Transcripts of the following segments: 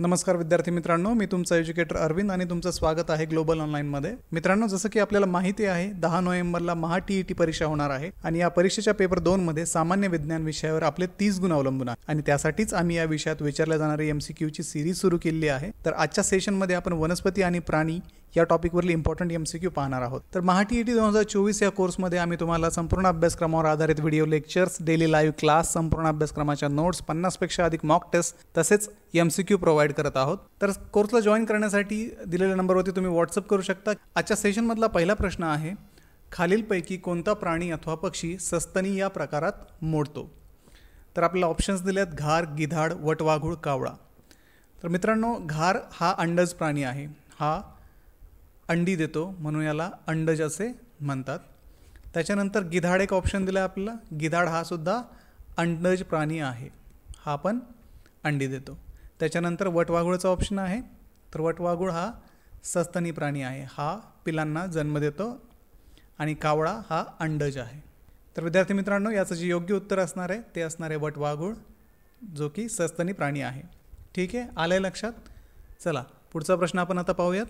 नमस्कार विद्यार्थी मित्रांनो मी तुमचा एज्युकेटर अरविंद आणि तुमचं स्वागत आहे ग्लोबल मध्ये मित्रांनो जसं की आपल्याला माहिती आहे दहा नोव्हेंबरला महा टीईटी e परीक्षा होणार आहे आणि या परीक्षेच्या पेपर दोन मध्ये सामान्य विज्ञान विषयावर आपले तीस गुण अवलंबून आहे आणि त्यासाठीच आम्ही या विषयात विचारल्या जाणारी ची सिरीज सुरू केली आहे तर आजच्या सेशनमध्ये आपण वनस्पती आणि प्राणी या टॉपिकवरील इम्पॉर्टंट एम सी क्यू पाहणार आहोत तर महाटी ई e टी दोन हजार चोवीस या कोर्समध्ये आम्ही तुम्हाला संपूर्ण अभ्यासक्रमावर आधारित video lectures daily live class संपूर्ण अभ्यासक्रमाच्या नोट्स पन्नासपेक्षा अधिक मॉक टेस्ट तसेच एम सी क्यू प्रोव्हाइड करत आहोत तर कोर्सला जॉईन करण्यासाठी दिलेल्या नंबरवरती तुम्ही व्हॉट्सअप करू शकता आजच्या सेशनमधला पहिला प्रश्न आहे खालीलपैकी कोणता प्राणी अथवा पक्षी सस्तनी या प्रकारात मोडतो तर आपल्याला ऑप्शन्स दिले आहेत घार गिधाड वटवाघूळ कावळा तर मित्रांनो घार हा अंडज प्राणी आहे हा अंडी देतो म्हणून याला अंडज असे म्हणतात त्याच्यानंतर गिधाड एक ऑप्शन दिलं आहे आपल्याला गिधाड हा सुद्धा अंडज प्राणी आहे हा पण अंडी देतो त्याच्यानंतर वटवाघूळचा ऑप्शन आहे तर वटवाघूळ हा सस्तनी प्राणी आहे हा पिलांना जन्म देतो आणि कावळा हा अंडज आहे तर विद्यार्थी मित्रांनो याचं जे योग्य उत्तर असणार आहे ते असणार आहे वटवाघूळ जो की सस्तनी प्राणी आहे ठीक आहे आलं आहे लक्षात चला पुढचा प्रश्न आपण आता पाहूयात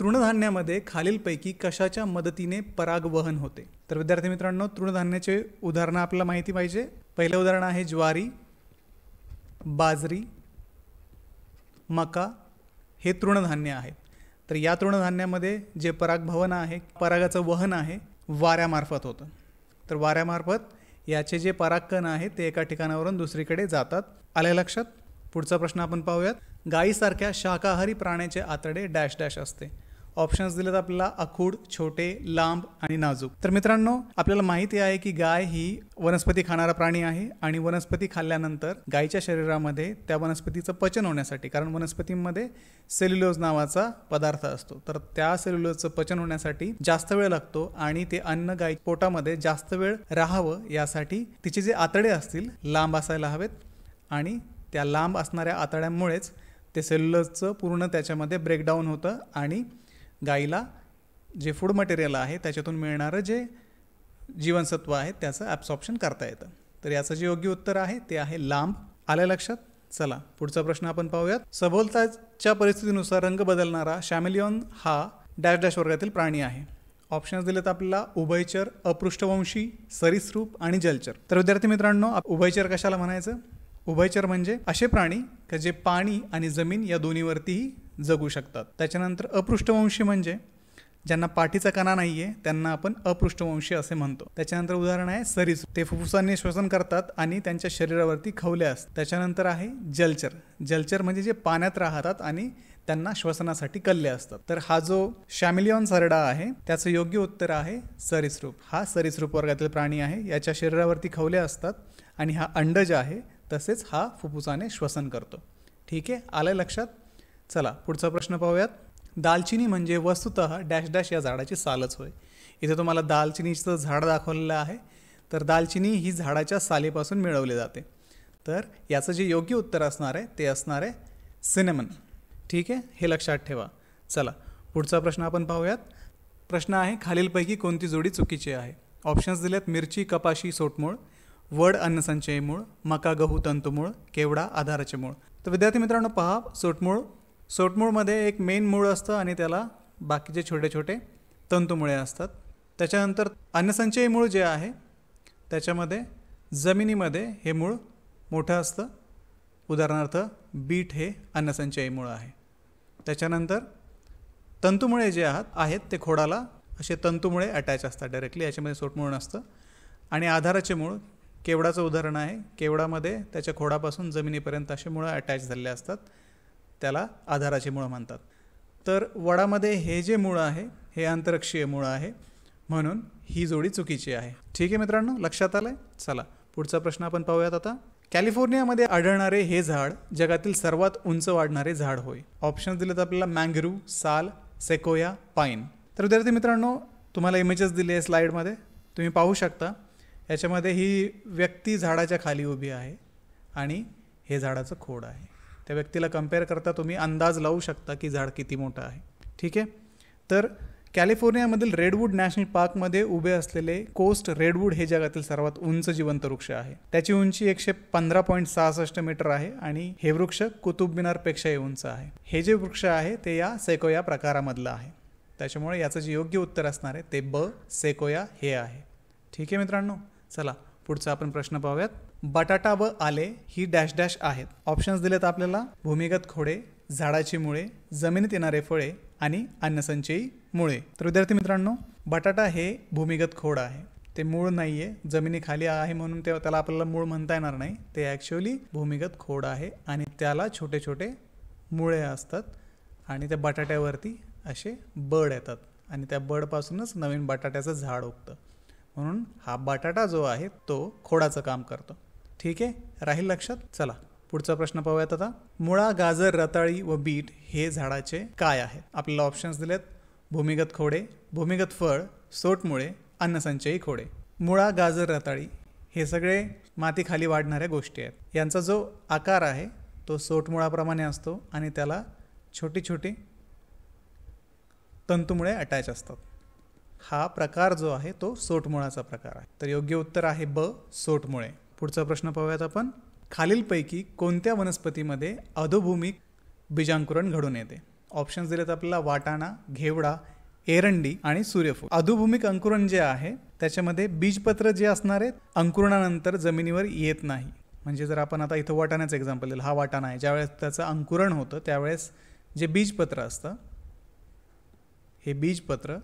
तृणधान्यामध्ये खालीलपैकी कशाच्या मदतीने परागवहन होते तर विद्यार्थी मित्रांनो तृणधान्याचे उदाहरणं आपल्याला माहिती पाहिजे पहिलं उदाहरण आहे ज्वारी बाजरी मका हे तृणधान्य आहेत तर या तृणधान्यामध्ये जे परागभवन आहे परागाचं वहन आहे वाऱ्यामार्फत होतं तर वाऱ्यामार्फत याचे जे परागकण आहे ते एका ठिकाणावरून दुसरीकडे जातात आल्या लक्षात पुढचा प्रश्न आपण पाहूयात गायीसारख्या शाकाहारी प्राण्याचे आतडे डॅश डॅश असते ऑप्शन्स दिलेत आपल्याला अखूड छोटे लांब आणि नाजूक तर मित्रांनो आपल्याला माहिती आहे की गाय ही वनस्पती खाणारा प्राणी आहे आणि वनस्पती खाल्ल्यानंतर गायीच्या शरीरामध्ये त्या वनस्पतीचं पचन होण्यासाठी कारण वनस्पतींमध्ये सेल्युलोज नावाचा पदार्थ असतो तर त्या सेल्युलोजचं पचन होण्यासाठी जास्त वेळ लागतो आणि ते अन्न गाय पोटामध्ये जास्त वेळ राहावं यासाठी तिचे जे आतडे असतील लांब असायला हवेत आणि त्या लांब असणाऱ्या आतड्यांमुळेच ते सेल्युलरचं पूर्ण त्याच्यामध्ये ब्रेकडाऊन होतं आणि गाईला जे फूड मटेरियल आहे त्याच्यातून मिळणारं जे जीवनसत्व आहे त्याचं ॲब्सॉप्शन करता येतं तर याचं जे योग्य उत्तर आहे ते आहे लांब आल्या लक्षात चला पुढचा प्रश्न आपण पाहूयात सभोलताच्या परिस्थितीनुसार रंग बदलणारा शॅमिलियॉन हा डॅश डॅश वर्गातील प्राणी आहे ऑप्शन्स दिलेत आपल्याला उभयचर अपृष्ठवंशी सरीसरूप आणि जलचर तर विद्यार्थी मित्रांनो उभयचर कशाला म्हणायचं उभयचर म्हणजे असे प्राणी का जे पाणी आणि जमीन या दोन्हीवरतीही जगू शकतात त्याच्यानंतर अपृष्ठवंशी म्हणजे ज्यांना पाठीचा कणा नाही आहे त्यांना आपण अपृष्ठवंशी असे म्हणतो त्याच्यानंतर उदाहरण आहे सरीस ते फुफ्फुसांनी श्वसन करतात आणि त्यांच्या शरीरावरती खवले असतात त्याच्यानंतर आहे जलचर जलचर म्हणजे जे पाण्यात राहतात आणि त्यांना श्वसनासाठी कल्ले असतात तर हा जो शॅमिलियॉन सरडा आहे त्याचं योग्य उत्तर आहे सरीसरूप हा सरीसृप वर्गातील प्राणी आहे याच्या शरीरावरती खवले असतात आणि हा अंडज आहे तसेच हा फुफ्फुसाने श्वसन करतो ठीक आहे आलं लक्षात चला पुढचा प्रश्न पाहूयात दालचिनी म्हणजे वस्तुत डॅश डॅश या झाडाची सालच होय इथे तुम्हाला दालचिनीचं झाड दाखवलेलं आहे तर दालचिनी ही झाडाच्या सालीपासून मिळवली जाते तर याचं जे योग्य उत्तर असणार आहे ते असणार आहे सिनेमन ठीक आहे हे लक्षात ठेवा चला पुढचा प्रश्न आपण पाहूयात प्रश्न आहे खालीलपैकी कोणती जोडी चुकीची आहे ऑप्शन्स दिलेत मिरची कपाशी सोटमोळ वड अन्नसंचय मूळ मका गहू तंतुमूळ केवडा आधाराचे मूळ तर विद्यार्थी मित्रांनो पहा सोटमूळ सोटमूळमध्ये एक मेन मूळ असतं आणि त्याला बाकीचे छोटे छोटे तंतुमुळे असतात त्याच्यानंतर अन्नसंचय मूळ जे आहे त्याच्यामध्ये जमिनीमध्ये हे मूळ मोठं असतं उदाहरणार्थ बीट हे अन्नसंचय मूळ आहे त्याच्यानंतर तंतुमुळे जे आहात आहेत ते खोडाला असे तंतुमुळे अटॅच असतात डायरेक्टली याच्यामध्ये सोटमूळ नसतं आणि आधाराचे मूळ केवडाचं उदाहरण आहे केवडामध्ये त्याच्या खोडापासून जमिनीपर्यंत असे मुळं अटॅच झालेले असतात त्याला आधाराचे मुळं म्हणतात तर वडामध्ये हे जे मुळं आहे हे आंतरक्षीय मुळं आहे म्हणून ही जोडी चुकीची आहे ठीक आहे मित्रांनो लक्षात आलं चला पुढचा प्रश्न आपण पाहूयात आता कॅलिफोर्नियामध्ये आढळणारे हे झाड जगातील सर्वात उंच वाढणारे झाड होय ऑप्शन दिलेत आपल्याला मँग्रू साल सेकोया पाईन तर विद्यार्थी मित्रांनो तुम्हाला इमेजेस दिले आहे स्लाईडमध्ये तुम्ही पाहू शकता याच्यामध्ये ही व्यक्ती झाडाच्या खाली उभी आहे आणि हे झाडाचं खोड आहे त्या व्यक्तीला कम्पेअर करता तुम्ही अंदाज लावू शकता की झाड किती मोठं आहे ठीक आहे तर कॅलिफोर्नियामधील रेडवूड नॅशनल पार्कमध्ये उभे असलेले कोस्ट रेडवूड हे जगातील सर्वात उंच जिवंत वृक्ष आहे त्याची उंची एकशे पंधरा पॉईंट सहासष्ट मीटर आहे आणि हे वृक्ष कुतुब उंच आहे हे जे वृक्ष आहे ते या सेकोया प्रकारामधलं आहे त्याच्यामुळे याचं जे योग्य उत्तर असणार आहे ते ब सेकोया हे आहे ठीक आहे मित्रांनो चला पुढचा आपण प्रश्न पाहूयात बटाटा व आले ही डॅश डॅश आहेत ऑप्शन्स दिलेत आपल्याला भूमिगत खोडे झाडाची मुळे जमिनीत येणारे फळे आणि अन्नसंचयी मुळे तर विद्यार्थी मित्रांनो बटाटा हे भूमिगत खोड आहे ते मूळ नाही आहे जमिनीखाली आहे म्हणून ते त्याला आपल्याला मूळ म्हणता येणार नाही ते ॲक्च्युअली भूमिगत खोड आहे आणि त्याला छोटे छोटे मुळे असतात आणि त्या बटाट्यावरती असे बड येतात आणि त्या बडपासूनच नवीन बटाट्याचं झाड उगतं म्हणून हा बटाटा जो आहे तो खोडाचं काम करतो ठीक आहे राहील लक्षात चला पुढचा प्रश्न पाहूयात आता मुळा गाजर रताळी व बीट हे झाडाचे काय आहेत आपल्याला ऑप्शन्स दिलेत भूमिगत खोडे भूमिगत फळ सोटमुळे अन्नसंचयी खोडे मुळा गाजर रताळी हे सगळे मातीखाली वाढणाऱ्या गोष्टी आहेत यांचा जो आकार आहे तो सोटमुळाप्रमाणे असतो आणि त्याला छोटी छोटी तंतूमुळे अटॅच असतात हा प्रकार जो आहे तो सोटमुळाचा प्रकार आहे तर योग्य उत्तर आहे ब सोटमुळे पुढचा प्रश्न पाहूयात आपण खालीलपैकी कोणत्या वनस्पतीमध्ये अधोभूमिक बीजांकुरण घडून येते ऑप्शन्स दिलेत आपल्याला वाटाणा घेवडा एरंडी आणि सूर्यफूल अधोभूमिक अंकुरण जे आहे त्याच्यामध्ये बीजपत्र जे असणार आहेत अंकुरणानंतर जमिनीवर येत नाही म्हणजे जर आपण आता इथं वाटाण्याचं एक्झाम्पल दिलं हा वाटाणा आहे ज्यावेळेस त्याचं अंकुरण होतं त्यावेळेस जे बीजपत्र असतं हे बीजपत्र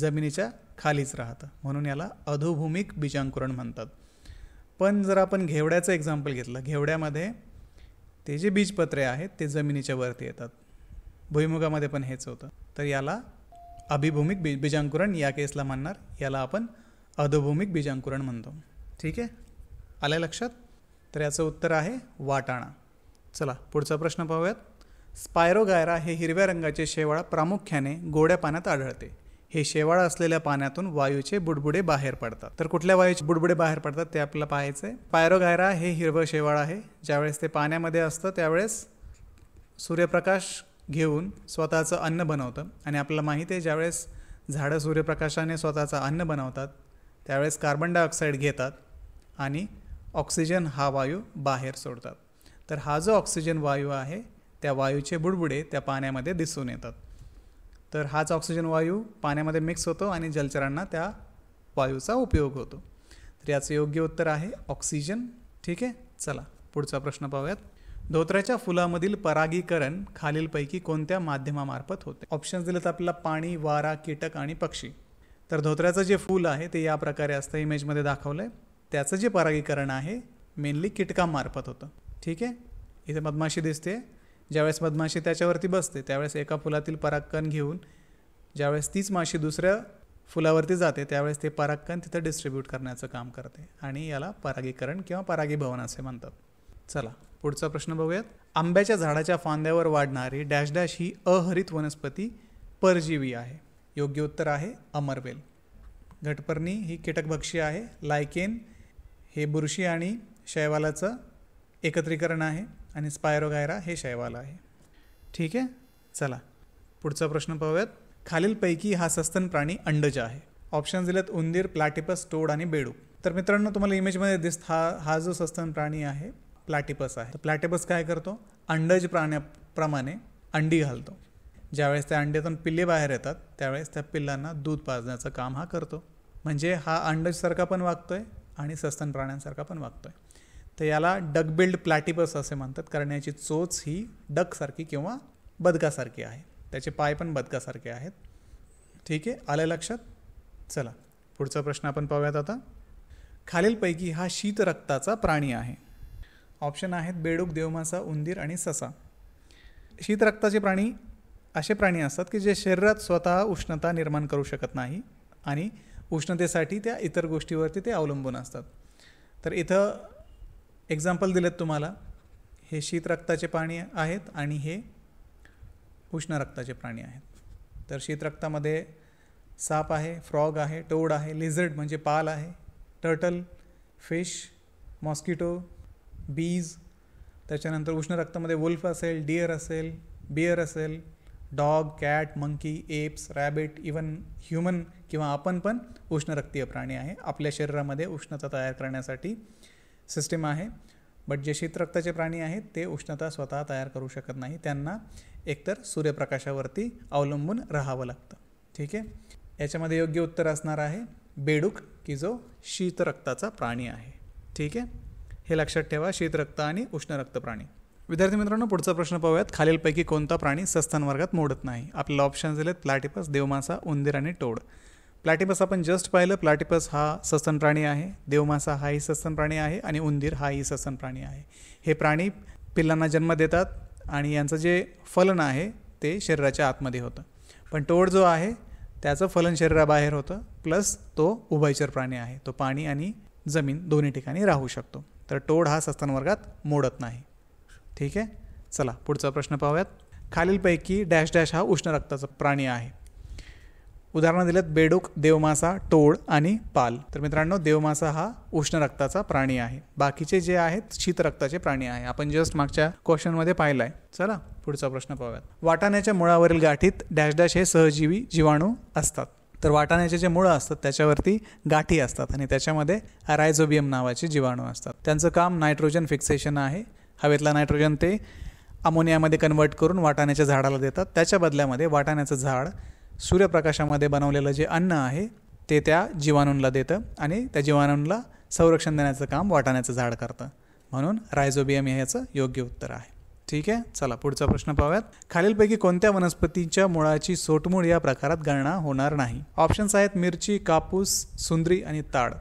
जमिनीच्या खालीच राहतं म्हणून याला अधोभूमिक बीजांकुरण म्हणतात पण जर आपण घेवड्याचं एक्झाम्पल घेतलं घेवड्यामध्ये ते जे बीजपत्रे आहेत ते जमिनीच्या वरती येतात भुईमुगामध्ये पण हेच होतं तर याला अभिभूमिक बी बीजांकुरण या केसला म्हणणार याला आपण अधोभूमिक बीजांकुरण म्हणतो ठीक आहे आल्या लक्षात तर याचं उत्तर आहे वाटाणा चला पुढचा प्रश्न पाहूयात स्पायरोगायरा हे हिरव्या रंगाचे शेवाळ प्रामुख्याने गोड्या पाण्यात आढळते हे शेवाळ असलेल्या पाण्यातून वायूचे बुडबुडे बाहेर पडतात तर कुठल्या वायूचे बुडबुडे बाहेर पडतात ते आपल्याला पाहायचं आहे पायरोगायरा हे हिरवं शेवाळ आहे ज्यावेळेस ते पाण्यामध्ये असतं त्यावेळेस सूर्यप्रकाश घेऊन स्वतःचं अन्न बनवतं आणि आपल्याला माहीत आहे ज्यावेळेस झाडं सूर्यप्रकाशाने स्वतःचं अन्न बनवतात त्यावेळेस कार्बन डायऑक्साईड घेतात आणि ऑक्सिजन हा वायू बाहेर सोडतात तर हा जो ऑक्सिजन वायू आहे त्या वायूचे बुडबुडे त्या पाण्यामध्ये दिसून येतात तर हाच ऑक्सिजन वायू पाण्यामध्ये मिक्स होतो आणि जलचरांना त्या वायूचा उपयोग होतो तर याचं योग्य उत्तर आहे ऑक्सिजन ठीक आहे चला पुढचा प्रश्न पाहूयात धोत्र्याच्या फुलामधील परागीकरण खालीलपैकी कोणत्या माध्यमामार्फत होते ऑप्शन्स दिलेत आपल्याला पाणी वारा कीटक आणि पक्षी तर धोत्र्याचं जे फूल आहे ते या प्रकारे असतं इमेजमध्ये दाखवलं आहे त्याचं जे परागीकरण आहे मेनली कीटकांमार्फत होतं ठीक आहे इथे मधमाशी दिसते ज्यावेळेस मधमाशी त्याच्यावरती बसते त्यावेळेस एका फुलातील परागकण घेऊन ज्यावेळेस तीच माशी दुसऱ्या फुलावरती जाते त्यावेळेस ते परागकण तिथं डिस्ट्रीब्यूट करण्याचं काम करते आणि याला परागीकरण किंवा परागीभवन असे म्हणतात चला पुढचा प्रश्न बघूयात आंब्याच्या झाडाच्या फांद्यावर वाढणारी डॅश डॅश ही अहरित वनस्पती परजीवी आहे योग्य उत्तर आहे अमरवेल घटपर्णी ही कीटकभक्षी आहे लायकेन हे बुरशी आणि शैवालाचं एकत्रीकरण आहे आणि स्पायरोगायरा हे शैवाल आहे ठीक आहे चला पुढचा प्रश्न पाहूयात खालीलपैकी हा सस्तन प्राणी अंडज आहे ऑप्शन दिलेत उंदीर प्लॅटिपस टोड आणि बेडू तर मित्रांनो तुम्हाला इमेजमध्ये दिसत हा हा जो सस्तन प्राणी आहे प्लॅटिपस आहे तर प्लॅटिपस काय करतो अंडज प्राण्याप्रमाणे अंडी घालतो ज्यावेळेस त्या अंड्यातून पिल्ले बाहेर येतात त्यावेळेस त्या पिल्लांना दूध पाजण्याचं काम हा करतो म्हणजे हा अंडजसारखा पण वागतोय आणि सस्तन प्राण्यांसारखा पण वागतोय तर याला बिल्ड प्लॅटिपस असे म्हणतात कारण याची चोच ही डकसारखी किंवा बदकासारखी आहे त्याचे पाय पण बदकासारखे आहेत ठीक आहे आलं लक्षात चला पुढचा प्रश्न आपण पाहूयात आता खालीलपैकी हा शीतरक्ताचा प्राणी आहे ऑप्शन आहेत बेडूक देवमासा उंदीर आणि ससा शीतरक्ताचे प्राणी असे प्राणी असतात की जे शरीरात स्वतः उष्णता निर्माण करू शकत नाही आणि उष्णतेसाठी त्या इतर गोष्टीवरती ते अवलंबून असतात तर इथं एक्झाम्पल दिलेत तुम्हाला हे शीत रक्ताचे प्राणी आहेत आणि हे उष्ण रक्ताचे प्राणी आहेत तर शीत रक्तामध्ये साप आहे फ्रॉग आहे टोड आहे लिझर्ड म्हणजे पाल आहे टर्टल फिश मॉस्किटो बीज त्याच्यानंतर उष्ण रक्तामध्ये वुल्फ असेल डिअर असेल बियर असेल dog cat monkey apes rabbit even human किंवा आपण पण उष्णरक्तीय प्राणी आहे आपल्या शरीरामध्ये उष्णता तयार करण्यासाठी सिस्टीम आहे बट जे शीतरक्ताचे प्राणी आहेत ते उष्णता स्वतः तयार करू शकत नाही त्यांना एकतर सूर्यप्रकाशावरती अवलंबून राहावं लागतं ठीक आहे याच्यामध्ये योग्य उत्तर असणार आहे बेडूक की जो शीतरक्ताचा प्राणी आहे ठीक आहे हे लक्षात ठेवा शीतरक्त आणि उष्णरक्त प्राणी विद्यार्थी मित्रांनो पुढचा प्रश्न पाहूयात खालीलपैकी कोणता प्राणी सस्तन वर्गात मोडत नाही आपल्याला ऑप्शन्स दिलेत प्लाटिपस देवमासा उंदीर आणि टोड प्लॅटिपस आपण जस्ट पाहिलं प्लॅटिपस हा ससन प्राणी आहे देवमासा हाही सस्तन प्राणी आहे आणि उंदीर हाही सस्तन प्राणी आहे हे प्राणी पिल्लांना जन्म देतात आणि यांचं जे फलन आहे ते शरीराच्या आतमध्ये होतं पण टोळ जो आहे त्याचं फलन शरीराबाहेर होतं प्लस तो उभयचर प्राणी आहे तो पाणी आणि जमीन दोन्ही ठिकाणी राहू शकतो तर टोळ हा सस्तन वर्गात मोडत नाही ठीक आहे चला पुढचा प्रश्न पाहूयात खालीलपैकी डॅश डॅश हा उष्ण रक्ताचा प्राणी आहे उदाहरणं दिलेत बेडूक देवमासा टोळ आणि पाल तर मित्रांनो देवमासा हा उष्ण रक्ताचा प्राणी आहे बाकीचे जे आहेत शीत रक्ताचे प्राणी आहे आपण जस्ट मागच्या क्वेश्चनमध्ये पाहिलाय चला पुढचा प्रश्न पाहूयात वाटाण्याच्या मुळावरील गाठीत डॅश डॅश हे सहजीवी जीवाणू असतात तर वाटाण्याचे जे मुळं असतात त्याच्यावरती गाठी असतात आणि त्याच्यामध्ये अरायझोबियम नावाचे जीवाणू असतात त्यांचं काम नायट्रोजन फिक्सेशन आहे हवेतला नायट्रोजन ते अमोनियामध्ये कन्वर्ट करून वाटाण्याच्या झाडाला देतात त्याच्या बदल्यामध्ये वाटाण्याचं झाड सूर्यप्रकाशामध्ये बनवलेलं जे अन्न आहे ते त्या जीवाणूंना देतं आणि त्या जीवाणूंना संरक्षण देण्याचं काम वाटाण्याचं झाड करतं म्हणून रायझोबियम हे याचं योग्य उत्तर आहे ठीक आहे चला पुढचा प्रश्न पाहूयात खालीलपैकी कोणत्या वनस्पतीच्या मुळाची सोटमूळ या प्रकारात गणना होणार नाही ऑप्शन्स आहेत मिरची कापूस सुंदरी आणि ताड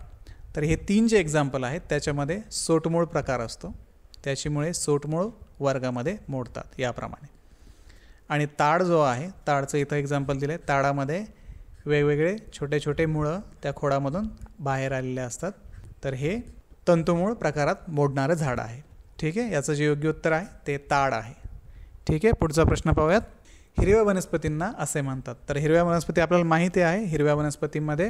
तर हे तीन जे एक्झाम्पल आहेत त्याच्यामध्ये सोटमूळ प्रकार असतो त्याच्यामुळे सोटमूळ वर्गामध्ये मोडतात याप्रमाणे आणि ताड जो आहे ताडचं इथं एक्झाम्पल दिलं आहे ताडामध्ये वेगवेगळे छोटे छोटे मुळं त्या खोडामधून बाहेर आलेले असतात तर हे तंतुमूळ प्रकारात मोडणारं झाड आहे ठीक आहे याचं जे योग्य उत्तर आहे ते ताड आहे ठीक आहे पुढचा प्रश्न पाहूयात हिरव्या वनस्पतींना असे म्हणतात तर हिरव्या वनस्पती आपल्याला माहिती आहे हिरव्या वनस्पतींमध्ये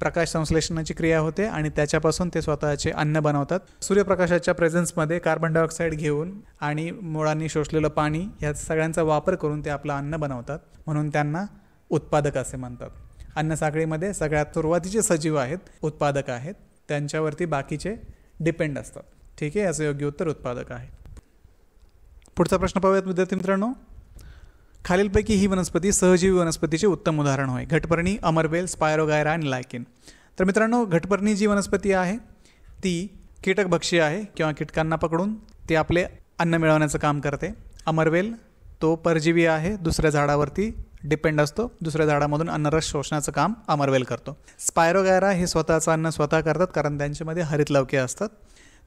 प्रकाश संश्लेषणाची क्रिया होते आणि त्याच्यापासून ते स्वतःचे अन्न बनवतात सूर्यप्रकाशाच्या प्रेझेन्समध्ये कार्बन डायऑक्साईड घेऊन आणि मुळांनी शोषलेलं पाणी ह्या सगळ्यांचा वापर करून ते आपलं अन्न बनवतात म्हणून त्यांना उत्पादक असे म्हणतात अन्न साखळीमध्ये सगळ्यात सुरुवातीचे सजीव आहेत उत्पादक आहेत त्यांच्यावरती बाकीचे डिपेंड असतात ठीक आहे याचं योग्य उत्तर उत्पादक आहे पुढचा प्रश्न पाहूयात विद्यार्थी मित्रांनो खालीलपैकी ही वनस्पती सहजीवी वनस्पतीचे उत्तम उदाहरण होय घटपर्णी अमरवेल स्पायरोगायरा आणि लायकिन तर मित्रांनो घटपर्णी जी वनस्पती आहे ती कीटकभक्षी आहे किंवा कीटकांना पकडून ते आपले अन्न मिळवण्याचं काम करते अमरवेल तो परजीवी आहे दुसऱ्या झाडावरती डिपेंड असतो दुसऱ्या झाडामधून अन्नरस शोषण्याचं काम अमरवेल करतो स्पायरोगायरा हे स्वतःचं अन्न स्वतः करतात कारण त्यांच्यामध्ये हरित लवके असतात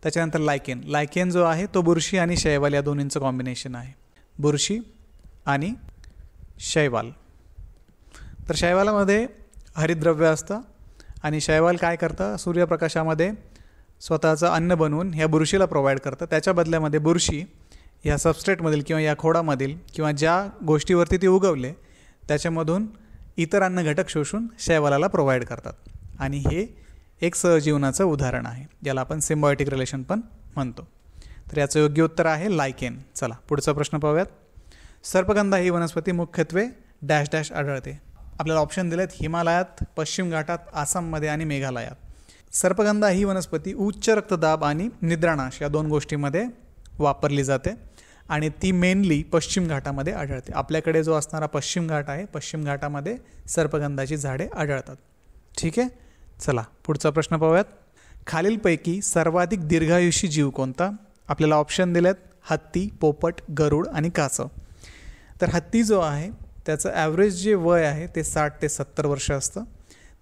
त्याच्यानंतर लायकेन लायकेन जो आहे तो बुरशी आणि शैवाल या दोन्हींचं कॉम्बिनेशन आहे बुरशी आणि शैवाल तर शैवालामध्ये हरितद्रव्य असतं आणि शैवाल काय करतं सूर्यप्रकाशामध्ये स्वतःचं अन्न बनवून ह्या बुरशीला प्रोव्हाइड करतं त्याच्या बदल्यामध्ये बुरशी ह्या सबस्ट्रेटमधील किंवा या खोडामधील किंवा ज्या गोष्टीवरती ती उगवले त्याच्यामधून इतर अन्न घटक शोषून शैवालाला प्रोव्हाइड करतात आणि हे एक सहजीवनाचं उदाहरण आहे ज्याला आपण सिम्बायोटिक रिलेशन पण म्हणतो तर याचं योग्य उत्तर आहे लायकेन चला पुढचा प्रश्न पाहूयात सर्पगंधा ही वनस्पती मुख्यत्वे डॅश डॅश आढळते आपल्याला ऑप्शन दिलेत हिमालयात पश्चिम घाटात आसाममध्ये आणि मेघालयात सर्पगंधा ही वनस्पती उच्च रक्तदाब आणि निद्रानाश या दोन गोष्टीमध्ये वापरली जाते आणि ती मेनली पश्चिम घाटामध्ये आढळते आपल्याकडे जो असणारा पश्चिम घाट आहे पश्चिम घाटामध्ये सर्पगंधाची झाडे आढळतात ठीक आहे चला पुढचा प्रश्न पाहूयात खालीलपैकी सर्वाधिक दीर्घायुषी जीव कोणता आपल्याला ऑप्शन दिलेत हत्ती पोपट गरुड आणि कासव तर हत्ती जो आहे त्याचं ॲव्हरेज जे वय आहे ते साठ ते सत्तर वर्ष असतं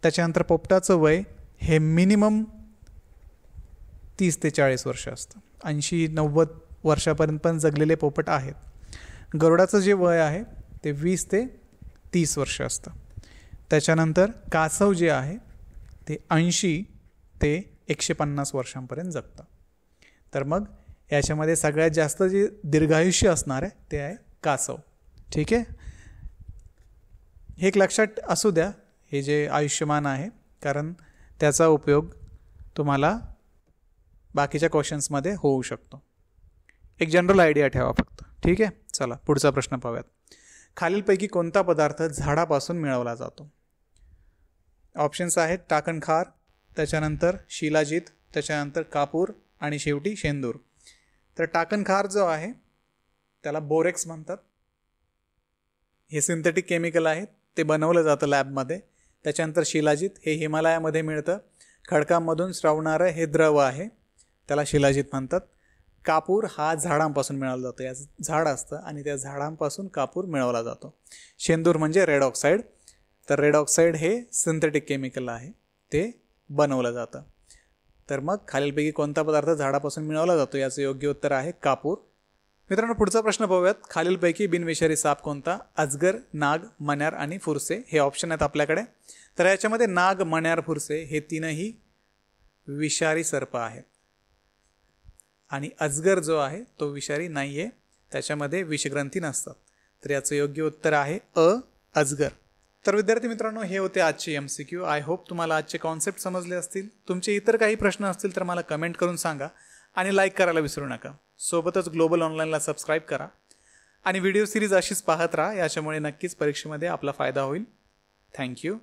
त्याच्यानंतर पोपटाचं वय हे मिनिमम तीस ते चाळीस वर्ष असतं ऐंशी नव्वद वर्षापर्यंत पण जगलेले पोपट आहेत गरुडाचं जे वय आहे ते वीस ते तीस वर्ष असतं त्याच्यानंतर कासव जे आहे ते ऐंशी ते एकशे पन्नास वर्षांपर्यंत जगतं तर मग याच्यामध्ये सगळ्यात जास्त जे दीर्घायुष्य असणार आहे ते आहे कासव ठीक आहे हे एक लक्षात असू द्या हे जे आयुष्यमान आहे कारण त्याचा उपयोग तुम्हाला बाकीच्या क्वेश्चन्समध्ये होऊ शकतो एक जनरल आयडिया ठेवा फक्त ठीक आहे चला पुढचा प्रश्न पाहूयात खालीलपैकी कोणता पदार्थ झाडापासून मिळवला जातो ऑप्शन्स आहेत टाकणखार त्याच्यानंतर शिलाजीत त्याच्यानंतर कापूर आणि शेवटी शेंदूर तर टाकणखार जो आहे त्याला बोरेक्स म्हणतात हे सिंथेटिक केमिकल आहेत ते बनवलं जातं लॅबमध्ये त्याच्यानंतर शिलाजित हे हिमालयामध्ये मिळतं खडकांमधून स्रवणारं हे द्रव आहे त्याला शिलाजित म्हणतात कापूर हा झाडांपासून मिळवला जातो याचं झाड असतं आणि त्या झाडांपासून कापूर मिळवला जातो शेंदूर म्हणजे रेड ऑक्साईड तर रेड ऑक्साईड हे सिंथेटिक केमिकल आहे ते बनवलं जातं तर मग खालीलपैकी कोणता पदार्थ झाडापासून मिळवला जातो याचं योग्य उत्तर आहे कापूर मित्रांनो पुढचा प्रश्न पाहूयात खालीलपैकी बिनविषारी साप कोणता अजगर नाग मण्यार आणि फुरसे हे ऑप्शन आहेत आपल्याकडे तर याच्यामध्ये नाग मण्यार फुरसे हे तीनही विषारी सर्प आहेत आणि अजगर जो आहे तो विषारी नाही आहे त्याच्यामध्ये विषग्रंथी नसतात तर याचं योग्य उत्तर आहे अ अजगर तर विद्यार्थी मित्रांनो हे होते आजचे M C Q I hope तुम्हाला आजचे कॉन्सेप्ट समजले असतील तुमचे इतर काही प्रश्न असतील तर मला कमेंट करून सांगा आणि लाईक करायला विसरू नका सोबतच ग्लोबल ऑनलाईनला सबस्क्राईब करा आणि व्हिडिओ सिरीज अशीच पाहत राहा याच्यामुळे नक्कीच परीक्षेमध्ये आपला फायदा होईल थँक्यू